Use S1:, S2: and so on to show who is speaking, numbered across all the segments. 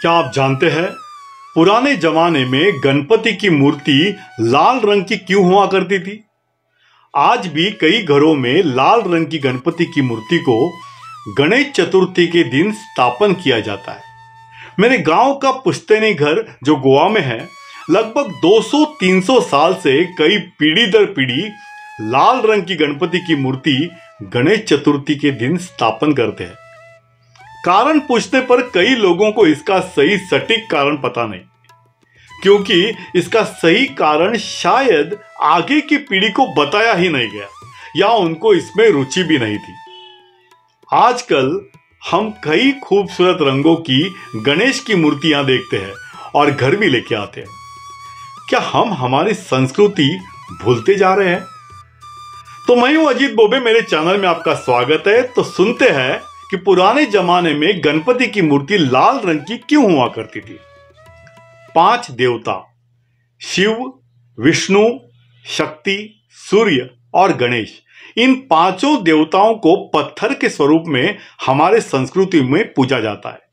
S1: क्या आप जानते हैं पुराने जमाने में गणपति की मूर्ति लाल रंग की क्यों हुआ करती थी आज भी कई घरों में लाल रंग की गणपति की मूर्ति को गणेश चतुर्थी के दिन स्थापन किया जाता है मेरे गांव का पुश्तैनी घर जो गोवा में है लगभग 200-300 साल से कई पीढ़ी दर पीढ़ी लाल रंग की गणपति की मूर्ति गणेश चतुर्थी के दिन स्थापन करते हैं कारण पूछने पर कई लोगों को इसका सही सटीक कारण पता नहीं क्योंकि इसका सही कारण शायद आगे की पीढ़ी को बताया ही नहीं गया या उनको इसमें रुचि भी नहीं थी आजकल हम कई खूबसूरत रंगों की गणेश की मूर्तियां देखते हैं और घर भी लेके आते हैं क्या हम हमारी संस्कृति भूलते जा रहे हैं तो मैं हूं अजीत बोबे मेरे चैनल में आपका स्वागत है तो सुनते हैं कि पुराने जमाने में गणपति की मूर्ति लाल रंग की क्यों हुआ करती थी पांच देवता शिव विष्णु शक्ति सूर्य और गणेश इन पांचों देवताओं को पत्थर के स्वरूप में हमारे संस्कृति में पूजा जाता है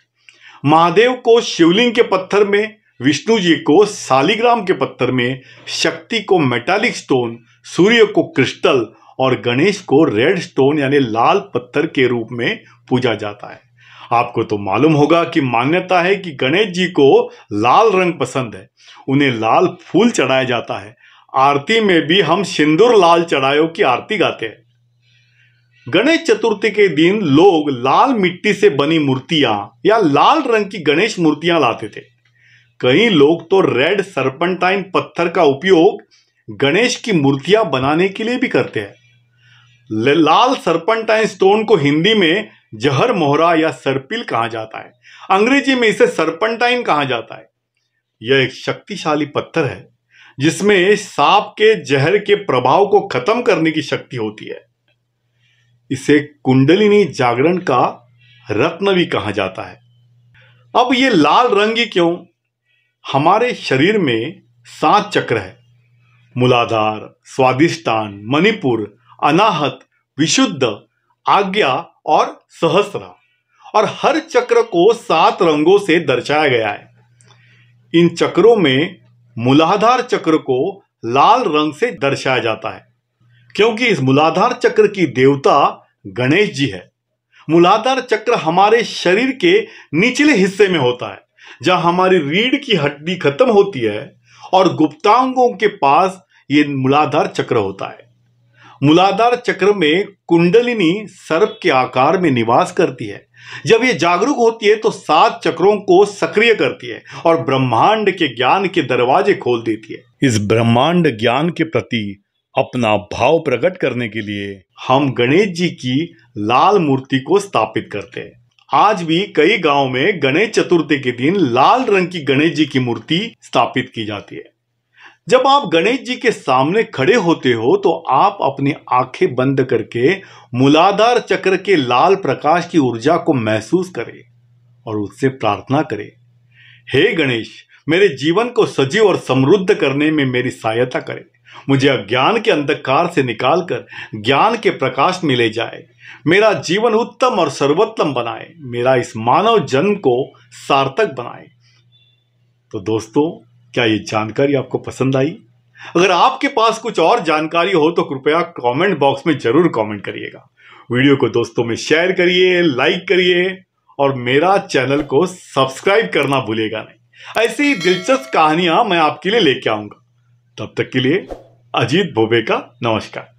S1: महादेव को शिवलिंग के पत्थर में विष्णु जी को सालिग्राम के पत्थर में शक्ति को मेटालिक स्टोन सूर्य को क्रिस्टल और गणेश को रेड स्टोन यानी लाल पत्थर के रूप में पूजा जाता है आपको तो मालूम होगा कि मान्यता है कि गणेश जी को लाल रंग पसंद है उन्हें लाल फूल चढ़ाया जाता है आरती में भी हम सिंदूर लाल चढ़ायो की आरती गाते हैं गणेश चतुर्थी के दिन लोग लाल मिट्टी से बनी मूर्तियां या लाल रंग की गणेश मूर्तियां लाते थे कई लोग तो रेड सरपंटाइन पत्थर का उपयोग गणेश की मूर्तियां बनाने के लिए भी करते हैं लाल सरपंटाइन स्टोन को हिंदी में जहर मोहरा या सरपिल कहा जाता है अंग्रेजी में इसे सरपंटाइन कहा जाता है यह एक शक्तिशाली पत्थर है जिसमें सांप के जहर के प्रभाव को खत्म करने की शक्ति होती है इसे कुंडलिनी जागरण का रत्न भी कहा जाता है अब ये लाल रंग ही क्यों हमारे शरीर में सात चक्र है मूलाधार स्वादिष्टान मणिपुर अनाहत विशुद्ध आज्ञा और सहस्र और हर चक्र को सात रंगों से दर्शाया गया है इन चक्रों में मूलाधार चक्र को लाल रंग से दर्शाया जाता है क्योंकि इस मूलाधार चक्र की देवता गणेश जी है मूलाधार चक्र हमारे शरीर के निचले हिस्से में होता है जहां हमारी रीढ़ की हड्डी खत्म होती है और गुप्तांगों के पास ये मूलाधार चक्र होता है मूलाधार चक्र में कुंडलिनी सर्प के आकार में निवास करती है जब ये जागरूक होती है तो सात चक्रों को सक्रिय करती है और ब्रह्मांड के ज्ञान के दरवाजे खोल देती है इस ब्रह्मांड ज्ञान के प्रति अपना भाव प्रकट करने के लिए हम गणेश जी की लाल मूर्ति को स्थापित करते हैं आज भी कई गांव में गणेश चतुर्थी के दिन लाल रंग की गणेश जी की मूर्ति स्थापित की जाती है जब आप गणेश जी के सामने खड़े होते हो तो आप अपनी आंखें बंद करके मूलाधार चक्र के लाल प्रकाश की ऊर्जा को महसूस करें और उससे प्रार्थना करें हे गणेश मेरे जीवन को सजीव और समृद्ध करने में मेरी सहायता करें मुझे अज्ञान के अंधकार से निकालकर ज्ञान के प्रकाश में ले जाए मेरा जीवन उत्तम और सर्वोत्तम बनाए मेरा इस मानव जन्म को सार्थक बनाए तो दोस्तों क्या ये जानकारी आपको पसंद आई अगर आपके पास कुछ और जानकारी हो तो कृपया कमेंट बॉक्स में जरूर कमेंट करिएगा वीडियो को दोस्तों में शेयर करिए लाइक करिए और मेरा चैनल को सब्सक्राइब करना भूलेगा नहीं ऐसी दिलचस्प कहानियां मैं आपके लिए लेके आऊंगा तब तक के लिए अजीत भोबे का नमस्कार